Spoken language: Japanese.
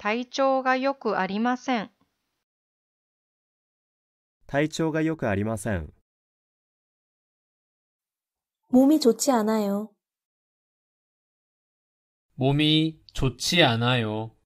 体調がよくありません。体調がよくありません。몸이좋지않아 요。 몸이좋지않아 요。